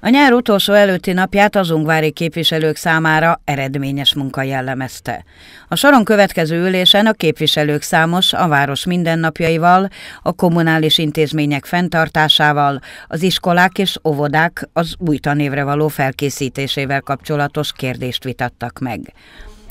A nyár utolsó előtti napját az ungvári képviselők számára eredményes munka jellemezte. A soron következő ülésen a képviselők számos a város mindennapjaival, a kommunális intézmények fenntartásával, az iskolák és óvodák az új tanévre való felkészítésével kapcsolatos kérdést vitattak meg.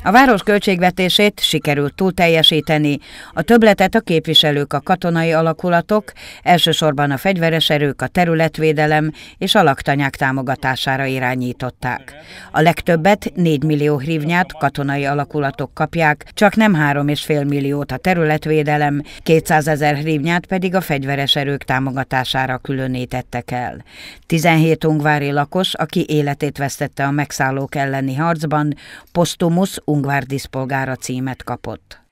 A város költségvetését sikerült túl teljesíteni, a töbletet a képviselők, a katonai alakulatok, elsősorban a fegyveres erők, a területvédelem és a laktanyák támogatására irányították. A legtöbbet 4 millió hrivnyát katonai alakulatok kapják, csak nem 3,5 milliót a területvédelem, 200 ezer hrivnyát pedig a fegyveres erők támogatására különítettek el. 17 ungvári lakos, aki életét vesztette a megszállók elleni harcban, posztumusz Ungvár díszpolgára címet kapott.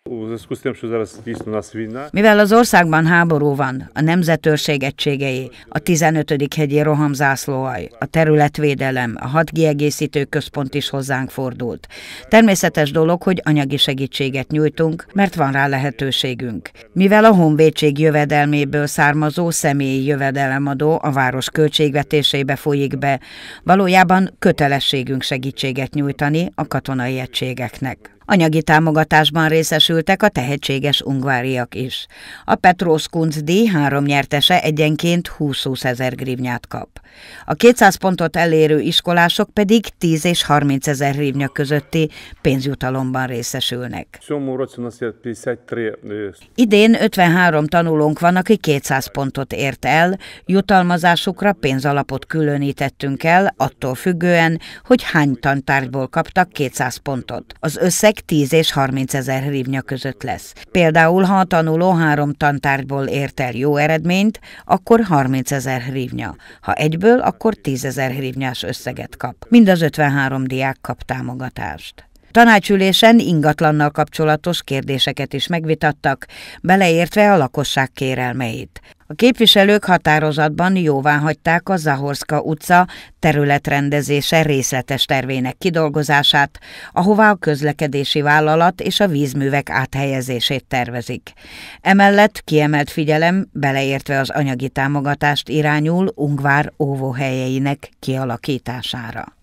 Mivel az országban háború van, a nemzetőrség egységei, a 15. hegyi rohamzászlóaj, a területvédelem, a hadkiegészítő központ is hozzánk fordult. Természetes dolog, hogy anyagi segítséget nyújtunk, mert van rá lehetőségünk. Mivel a honvédség jövedelméből származó személyi jövedelemadó a város költségvetésébe folyik be, valójában kötelességünk segítséget nyújtani a katonai egységeknek. Anyagi támogatásban részesültek a tehetséges ungváriak is. A Petrosz Kunc díj három nyertese egyenként 20-20 ezer grivnyát kap. A 200 pontot elérő iskolások pedig 10 és 30 ezer grivnya közötti pénzjutalomban részesülnek. Idén 53 tanulónk van, aki 200 pontot ért el, jutalmazásukra pénzalapot különítettünk el, attól függően, hogy hány tantárgyból kaptak 200 pontot. Az összeg összeg 10 és 30 ezer hrivnya között lesz. Például, ha a tanuló három tantárgyból ért el jó eredményt, akkor 30 ezer hrivnya, ha egyből, akkor 10 ezer hrivnyás összeget kap. Mind az 53 diák kap támogatást. Tanácsülésen ingatlannal kapcsolatos kérdéseket is megvitattak, beleértve a lakosság kérelmeit. A képviselők határozatban jóvá hagyták a Zahorska utca területrendezése részletes tervének kidolgozását, ahová a közlekedési vállalat és a vízművek áthelyezését tervezik. Emellett kiemelt figyelem, beleértve az anyagi támogatást irányul Ungvár óvóhelyeinek kialakítására.